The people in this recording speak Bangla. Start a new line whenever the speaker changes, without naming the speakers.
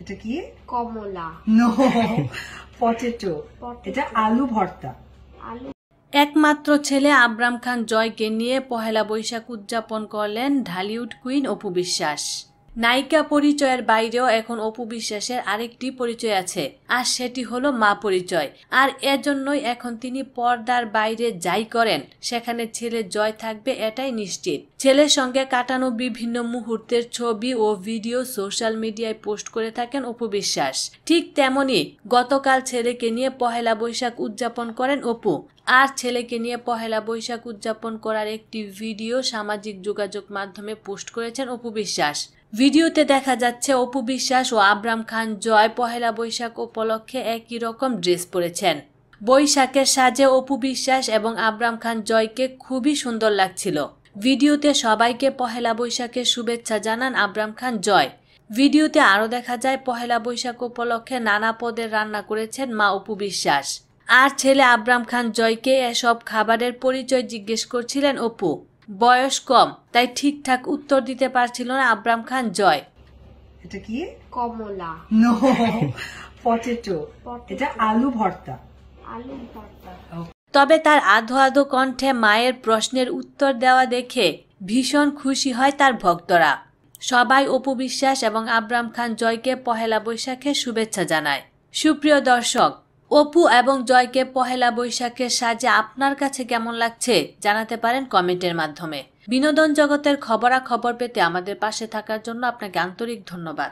এটা কি কমলা নো পটেটো এটা আলু ভর্তা একমাত্র ছেলে আব্রাম খান জয়কে নিয়ে পহেলা বৈশাখ উদযাপন করলেন ঢালিউড কুইন অপু বিশ্বাস নায়িকা পরিচয়ের বাইরেও এখন অপু বিশ্বাসের আরেকটি পরিচয় আছে আর সেটি হলো মা পরিচয় আর এজন্যই এখন তিনি পর্দার বাইরে যাই করেন সেখানে ছেলে জয় থাকবে এটাই নিশ্চিত ছেলের সঙ্গে কাটানো বিভিন্ন মুহূর্তের ছবি ও ভিডিও সোশ্যাল মিডিয়ায় পোস্ট করে থাকেন অপু বিশ্বাস ঠিক তেমনি গতকাল ছেলেকে নিয়ে পহেলা বৈশাখ উদযাপন করেন অপু আর ছেলেকে নিয়ে পহেলা বৈশাখ উদযাপন করার একটি ভিডিও সামাজিক যোগাযোগ মাধ্যমে পোস্ট করেছেন অপু বিশ্বাস ভিডিওতে দেখা যাচ্ছে অপু বিশ্বাস ও আবরাম খান জয় পহেলা বৈশাখ উপলক্ষে একই রকম ড্রেস পরেছেন বৈশাখের সাজে অপু বিশ্বাস এবং আবরাম খান জয়কে খুবই সুন্দর লাগছিল ভিডিওতে সবাইকে পহেলা বৈশাখের শুভেচ্ছা জানান আব্রাম খান জয় ভিডিওতে আরও দেখা যায় পহেলা বৈশাখ উপলক্ষে নানা পদের রান্না করেছেন মা অপু বিশ্বাস আর ছেলে আবরাম খান জয়কে এসব খাবারের পরিচয় জিজ্ঞেস করছিলেন অপু বয়স কম তাই ঠিকঠাক উত্তর দিতে পারছিল না আব্রাম খান জয় এটা কি কমলা নো পটেটো এটা আলু ভর্তা আলু ভর্তা তবে তার আধো আধো কণ্ঠে মায়ের প্রশ্নের উত্তর দেওয়া দেখে ভীষণ খুশি হয় তার ভক্তরা সবাই অপু বিশ্বাস এবং আব্রাম খান জয়কে পহেলা বৈশাখে শুভেচ্ছা জানায় সুপ্রিয় দর্শক অপু এবং জয়কে পহেলা বৈশাখের সাজে আপনার কাছে কেমন লাগছে জানাতে পারেন কমেন্টের মাধ্যমে বিনোদন জগতের খবরাখবর পেতে আমাদের পাশে থাকার জন্য আপনাকে আন্তরিক ধন্যবাদ